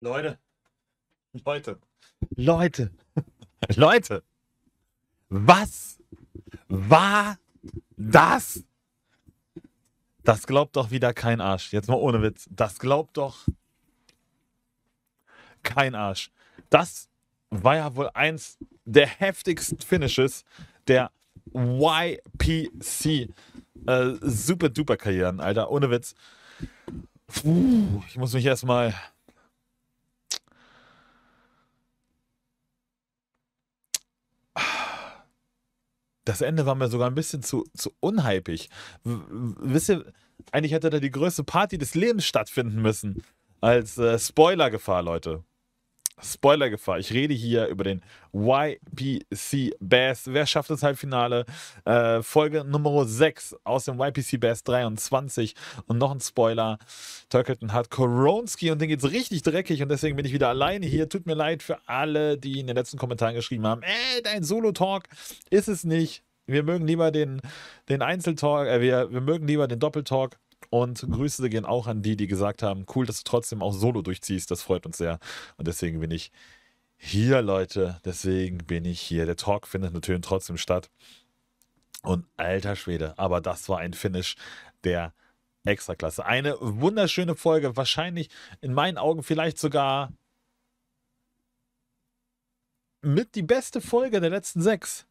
Leute. Leute. Leute. Leute. Was war das? Das glaubt doch wieder kein Arsch. Jetzt mal ohne Witz. Das glaubt doch kein Arsch. Das war ja wohl eins der heftigsten Finishes der YPC äh, Super Duper Karrieren, Alter. Ohne Witz. Puh, ich muss mich erstmal das Ende war mir sogar ein bisschen zu, zu unhypig. Wisst ihr, eigentlich hätte da die größte Party des Lebens stattfinden müssen. Als äh, Spoiler-Gefahr, Leute. Spoilergefahr. Ich rede hier über den YPC Bass. Wer schafft das Halbfinale? Äh, Folge Nummer 6 aus dem YPC Bass 23. Und noch ein Spoiler. Turkleton hat Koronski und den geht's richtig dreckig und deswegen bin ich wieder alleine hier. Tut mir leid für alle, die in den letzten Kommentaren geschrieben haben, ey, dein Solo-Talk ist es nicht. Wir mögen lieber den, den Einzeltalk, äh, wir, wir mögen lieber den Doppeltalk. Und Grüße gehen auch an die, die gesagt haben, cool, dass du trotzdem auch Solo durchziehst. Das freut uns sehr. Und deswegen bin ich hier, Leute. Deswegen bin ich hier. Der Talk findet natürlich trotzdem statt. Und alter Schwede, aber das war ein Finish der Extraklasse. Eine wunderschöne Folge. Wahrscheinlich in meinen Augen vielleicht sogar mit die beste Folge der letzten sechs.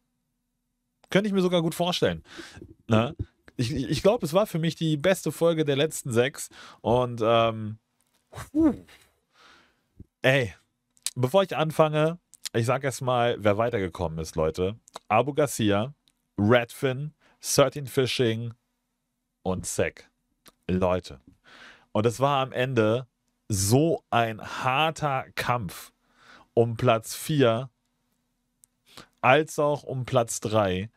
Könnte ich mir sogar gut vorstellen. Ne? ich, ich glaube, es war für mich die beste Folge der letzten sechs. Und ähm, ey, bevor ich anfange, ich sage erstmal, wer weitergekommen ist, Leute. Abu Garcia, Redfin, 13 Fishing und Zack. Leute. Und es war am Ende so ein harter Kampf um Platz 4 als auch um Platz 3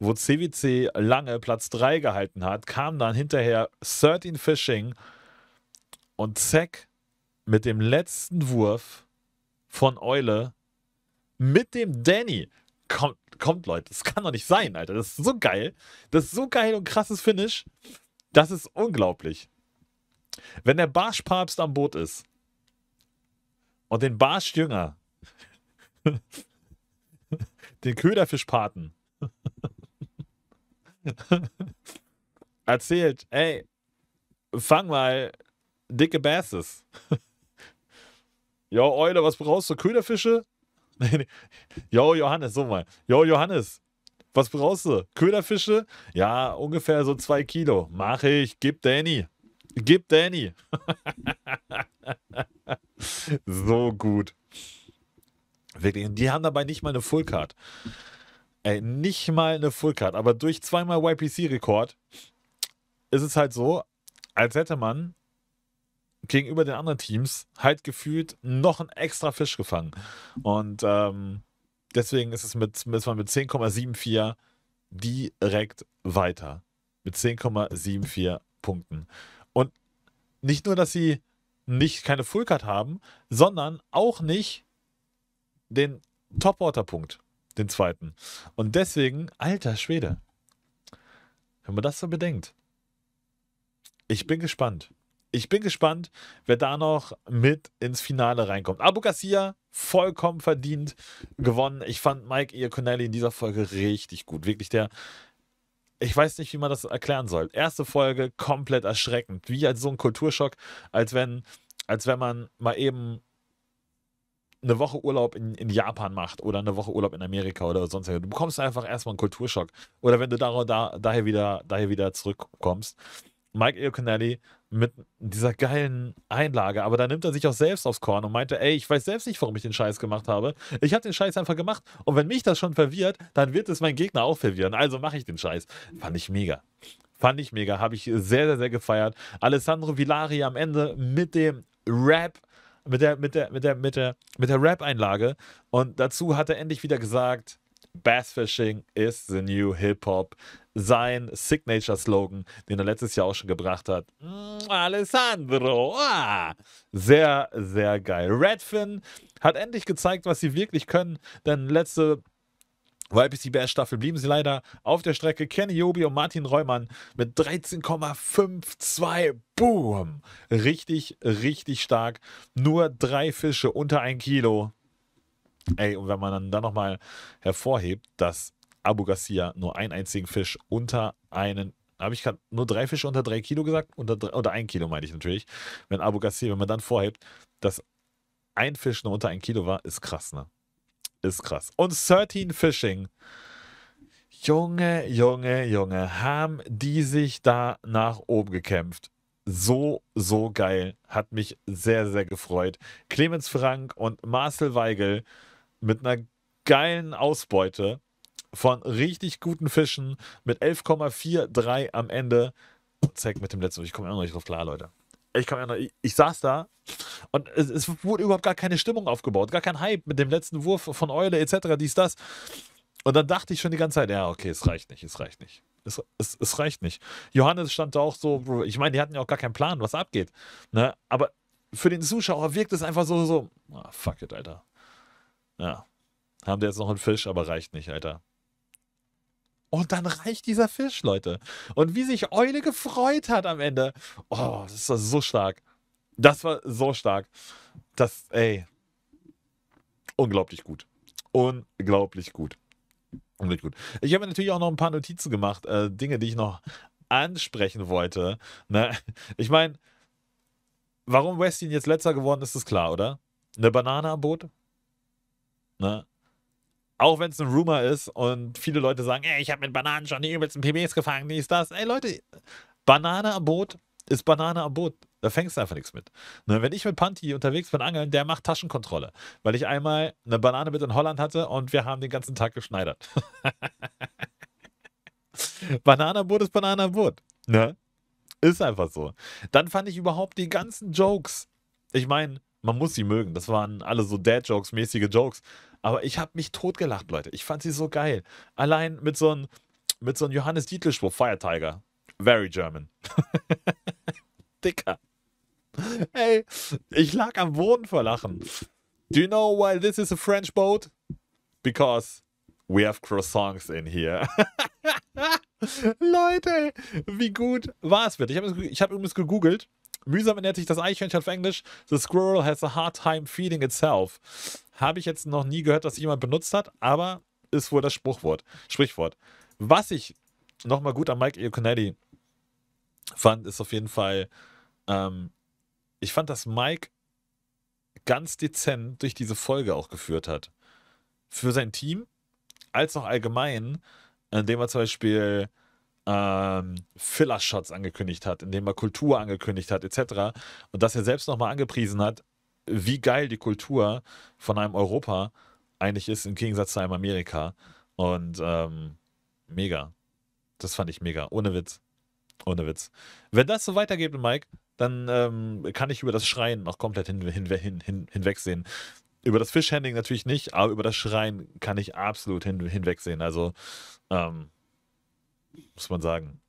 wo CWC lange Platz 3 gehalten hat, kam dann hinterher 13 Fishing und Zack mit dem letzten Wurf von Eule mit dem Danny. Kommt, kommt, Leute, das kann doch nicht sein, Alter. Das ist so geil. Das ist so geil und krasses Finish. Das ist unglaublich. Wenn der Barschpapst am Boot ist und den Barschjünger, den Köderfischpaten Erzählt, ey, fang mal dicke Basses. Jo, Eule, was brauchst du? Köderfische? Jo, Johannes, so mal. Jo, Johannes, was brauchst du? Köderfische? Ja, ungefähr so zwei Kilo. Mach ich, gib Danny. Gib Danny. so gut. Wirklich. die haben dabei nicht mal eine Fullcard. Ey, nicht mal eine Full Card, aber durch zweimal YPC-Rekord ist es halt so, als hätte man gegenüber den anderen Teams halt gefühlt noch einen extra Fisch gefangen. Und ähm, deswegen ist es mit, ist man mit 10,74 direkt weiter. Mit 10,74 Punkten. Und nicht nur, dass sie nicht keine Fullcard haben, sondern auch nicht den Topwater-Punkt den zweiten. Und deswegen, alter Schwede, wenn man das so bedenkt, ich bin gespannt. Ich bin gespannt, wer da noch mit ins Finale reinkommt. Abu Garcia, vollkommen verdient gewonnen. Ich fand Mike Iaconelli in dieser Folge richtig gut. Wirklich der, ich weiß nicht, wie man das erklären soll. Erste Folge komplett erschreckend. Wie als so ein Kulturschock, als wenn, als wenn man mal eben eine Woche Urlaub in, in Japan macht oder eine Woche Urlaub in Amerika oder sonst was. Du bekommst einfach erstmal einen Kulturschock. Oder wenn du da, da, daher, wieder, daher wieder zurückkommst. Mike Iaconelli mit dieser geilen Einlage, aber da nimmt er sich auch selbst aufs Korn und meinte, ey, ich weiß selbst nicht, warum ich den Scheiß gemacht habe. Ich habe den Scheiß einfach gemacht und wenn mich das schon verwirrt, dann wird es mein Gegner auch verwirren. Also mache ich den Scheiß. Fand ich mega. Fand ich mega. Habe ich sehr, sehr, sehr gefeiert. Alessandro Villari am Ende mit dem Rap mit der, mit der, mit der, mit der, mit der Rap-Einlage. Und dazu hat er endlich wieder gesagt, Bassfishing is the new Hip-Hop. Sein Signature-Slogan, den er letztes Jahr auch schon gebracht hat. Mm, Alessandro! Ah! Sehr, sehr geil. Redfin hat endlich gezeigt, was sie wirklich können, denn letzte YPC BS Staffel blieben sie leider auf der Strecke. Kenny Jobi und Martin Reumann mit 13,52. Boom! Richtig, richtig stark. Nur drei Fische unter ein Kilo. Ey, und wenn man dann, dann nochmal hervorhebt, dass Abu Garcia nur einen einzigen Fisch unter einen habe ich gerade nur drei Fische unter drei Kilo gesagt? Unter, unter ein Kilo meine ich natürlich. Wenn Abu Gassi, wenn man dann vorhebt, dass ein Fisch nur unter ein Kilo war, ist krass, ne? ist krass. Und 13 Fishing. Junge, Junge, Junge, haben die sich da nach oben gekämpft. So, so geil. Hat mich sehr, sehr gefreut. Clemens Frank und Marcel Weigel mit einer geilen Ausbeute von richtig guten Fischen mit 11,43 am Ende. Zack, mit dem letzten. Ich komme auch noch nicht drauf klar, Leute ich kann mich erinnern, ich, ich saß da und es, es, wurde überhaupt gar keine Stimmung aufgebaut, gar kein Hype mit dem letzten Wurf von Eule etc., dies, das. Und dann dachte ich schon die ganze Zeit, ja, okay, es reicht nicht, es reicht nicht. Es, es, es reicht nicht. Johannes stand da auch so, ich meine, die hatten ja auch gar keinen Plan, was abgeht. Ne? Aber für den Zuschauer wirkt es einfach so, so, oh, fuck it, Alter. Ja. Haben die jetzt noch einen Fisch, aber reicht nicht, Alter. Und dann reicht dieser Fisch, Leute. Und wie sich Eule gefreut hat am Ende. Oh, das war so stark. Das war so stark. Das, ey. Unglaublich gut. Unglaublich gut. Unglaublich gut. Ich habe natürlich auch noch ein paar Notizen gemacht. Äh, Dinge, die ich noch ansprechen wollte. Ne? Ich meine, warum Westin jetzt letzter geworden ist, ist klar, oder? Eine Banane am Boot? Ne? auch wenn es ein Rumor ist und viele Leute sagen, ey, ich habe mit Bananen schon die übelsten PBs gefangen, dies, das. Ey, Leute, Banane am Boot ist Banane am Boot. Da fängst du einfach nichts mit. Ne, wenn ich mit Panti unterwegs bin, angeln, der macht Taschenkontrolle. Weil ich einmal eine Banane mit in Holland hatte und wir haben den ganzen Tag geschneidert. Banane am Boot ist Banane Bananenboot. Ne? Ist einfach so. Dann fand ich überhaupt die ganzen Jokes. Ich meine, man muss sie mögen. Das waren alle so Dad-Jokes, mäßige Jokes. Aber ich habe mich totgelacht, Leute. Ich fand sie so geil. Allein mit so einem so einem Johannes Dietl-Spruch, Fire Tiger. Very German. Dicker. Ey, ich lag am Boden vor Lachen. Do you know why this is a French boat? Because we have croissants in here. Leute, wie gut war es bitte? Ich habe hab übrigens gegoogelt. Mühsam ernährt sich das Eichhörnchen auf Englisch. The squirrel has a hard time feeding itself. Habe ich jetzt noch nie gehört, dass jemand benutzt hat, aber ist wohl das Spruchwort, Sprichwort. Was ich nochmal gut an Mike Iaconetti fand, ist auf jeden Fall, ähm, ich fand, dass Mike ganz dezent durch diese Folge auch geführt hat. Für sein Team, als auch allgemein, indem er zum Beispiel ähm, Filler-Shots angekündigt hat, indem er Kultur angekündigt hat, etc. Und dass er selbst nochmal angepriesen hat, wie geil die Kultur von einem Europa eigentlich ist im Gegensatz zu einem Amerika. Und ähm, mega. Das fand ich mega. Ohne Witz. Ohne Witz. Wenn das so weitergeht, mit Mike, dann ähm, kann ich über das Schreien noch komplett hin, hin, hin, hin hinwegsehen. Über das Fishhanding natürlich nicht, aber über das Schreien kann ich absolut hin, hinwegsehen. Also, ähm, muss man sagen,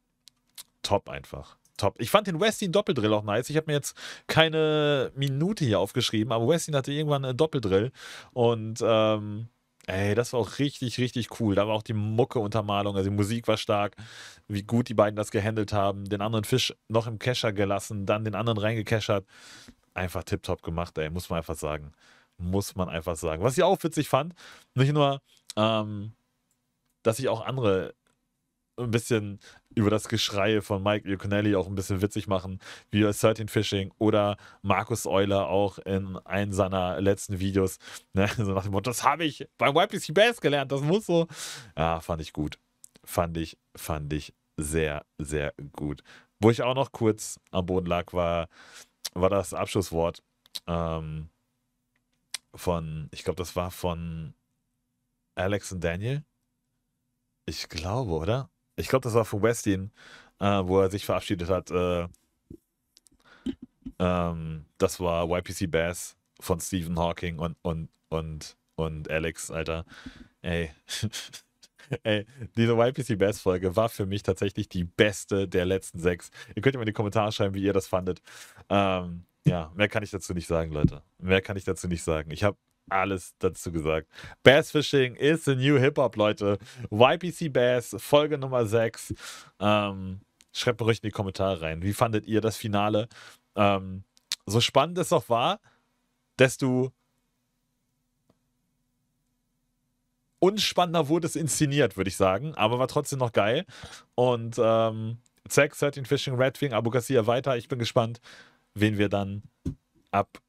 top einfach. Top. Ich fand den Westin Doppeldrill auch nice. Ich habe mir jetzt keine Minute hier aufgeschrieben, aber Westin hatte irgendwann einen Doppeldrill und ähm, Ey, das war auch richtig, richtig cool. Da war auch die Mucke-Untermalung, also die Musik war stark, wie gut die beiden das gehandelt haben. Den anderen Fisch noch im Kescher gelassen, dann den anderen reingekeschert. Einfach tiptop gemacht, ey, muss man einfach sagen. Muss man einfach sagen. Was ich auch witzig fand, nicht nur, ähm, dass ich auch andere ein bisschen über das Geschrei von Mike Iaconelli auch ein bisschen witzig machen, wie bei 13 Fishing oder Markus Euler auch in einem seiner letzten Videos. Ne, so nach dem Motto, das habe ich beim YPC Bass gelernt, das muss so. Ja, fand ich gut. Fand ich, fand ich sehr, sehr gut. Wo ich auch noch kurz am Boden lag, war, war das Abschlusswort ähm, von, ich glaube, das war von Alex und Daniel. Ich glaube, oder? Ich glaube, das war von Westin, äh, wo er sich verabschiedet hat. Äh, ähm, das war YPC Bass von Stephen Hawking und, und, und, und Alex, Alter. Ey. Ey, diese YPC Bass Folge war für mich tatsächlich die beste der letzten sechs. Ihr könnt mir in die Kommentare schreiben, wie ihr das fandet. Ähm, ja, mehr kann ich dazu nicht sagen, Leute. Mehr kann ich dazu nicht sagen. Ich habe alles dazu gesagt. Bass Fishing is the new Hip-Hop, Leute. YPC Bass, Folge Nummer 6. Ähm, schreibt mir ruhig in die Kommentare rein. Wie fandet ihr das Finale? Ähm, so spannend es auch war, desto unspannender wurde es inszeniert, würde ich sagen. Aber war trotzdem noch geil. Und ähm, Zack, 13 Fishing, Redwing, Abu Garcia weiter. Ich bin gespannt, wen wir dann ab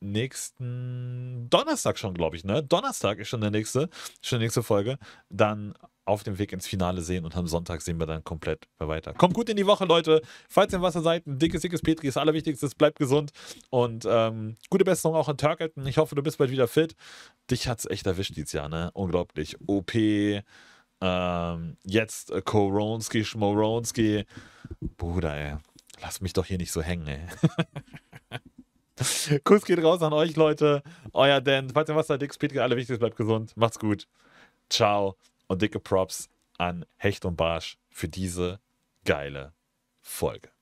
nächsten Donnerstag schon, glaube ich, ne? Donnerstag ist schon der nächste, schon die nächste Folge. Dann auf dem Weg ins Finale sehen und am Sonntag sehen wir dann komplett weiter. Kommt gut in die Woche, Leute. Falls ihr im Wasser seid, ein dickes, dickes Petri ist das Allerwichtigste. Bleibt gesund und ähm, gute Besserung auch an Turkelton. Ich hoffe, du bist bald wieder fit. Dich hat es echt erwischt dieses Jahr, ne? Unglaublich. OP, ähm, jetzt äh, Koronski, Schmoronski. Bruder, ey. Lass mich doch hier nicht so hängen, ey. Kuss geht raus an euch, Leute. Euer Dan. Falls ihr was seid, Dick Speed, alle Wichtiges, bleibt gesund. Macht's gut. Ciao. Und dicke Props an Hecht und Barsch für diese geile Folge.